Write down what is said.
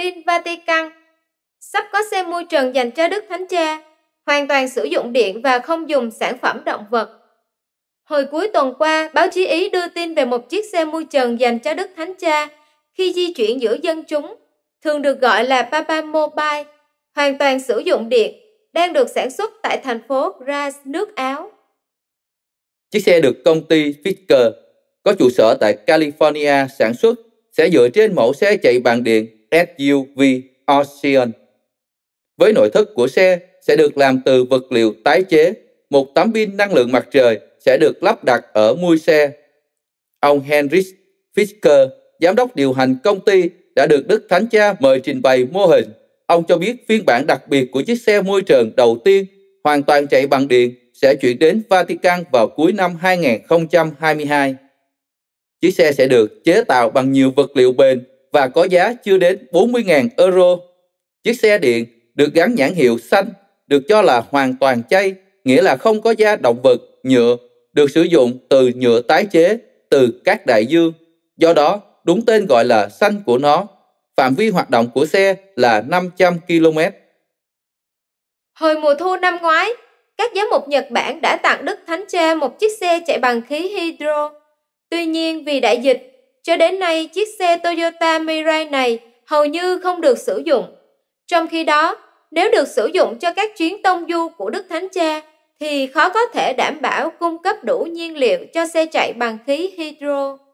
Tin Vatican Sắp có xe môi trần dành cho Đức Thánh Cha, hoàn toàn sử dụng điện và không dùng sản phẩm động vật. Hồi cuối tuần qua, báo chí Ý đưa tin về một chiếc xe môi trần dành cho Đức Thánh Cha khi di chuyển giữa dân chúng, thường được gọi là Papa Mobile, hoàn toàn sử dụng điện, đang được sản xuất tại thành phố Graz, nước Áo. Chiếc xe được công ty Fisker có trụ sở tại California sản xuất sẽ dựa trên mẫu xe chạy bằng điện SUV Ocean. Với nội thất của xe sẽ được làm từ vật liệu tái chế, một tấm pin năng lượng mặt trời sẽ được lắp đặt ở mui xe. Ông Henry Fisker, giám đốc điều hành công ty, đã được Đức Thánh Cha mời trình bày mô hình. Ông cho biết phiên bản đặc biệt của chiếc xe môi trường đầu tiên hoàn toàn chạy bằng điện sẽ chuyển đến Vatican vào cuối năm 2022. Chiếc xe sẽ được chế tạo bằng nhiều vật liệu bền và có giá chưa đến 40.000 euro. Chiếc xe điện được gắn nhãn hiệu xanh được cho là hoàn toàn chay, nghĩa là không có da động vật, nhựa, được sử dụng từ nhựa tái chế, từ các đại dương. Do đó, đúng tên gọi là xanh của nó. Phạm vi hoạt động của xe là 500 km. Hồi mùa thu năm ngoái, các giám mục Nhật Bản đã tặng Đức Thánh Cha một chiếc xe chạy bằng khí hydro. Tuy nhiên, vì đại dịch cho đến nay chiếc xe Toyota Mirai này hầu như không được sử dụng. Trong khi đó, nếu được sử dụng cho các chuyến tông du của Đức Thánh Cha, thì khó có thể đảm bảo cung cấp đủ nhiên liệu cho xe chạy bằng khí hydro.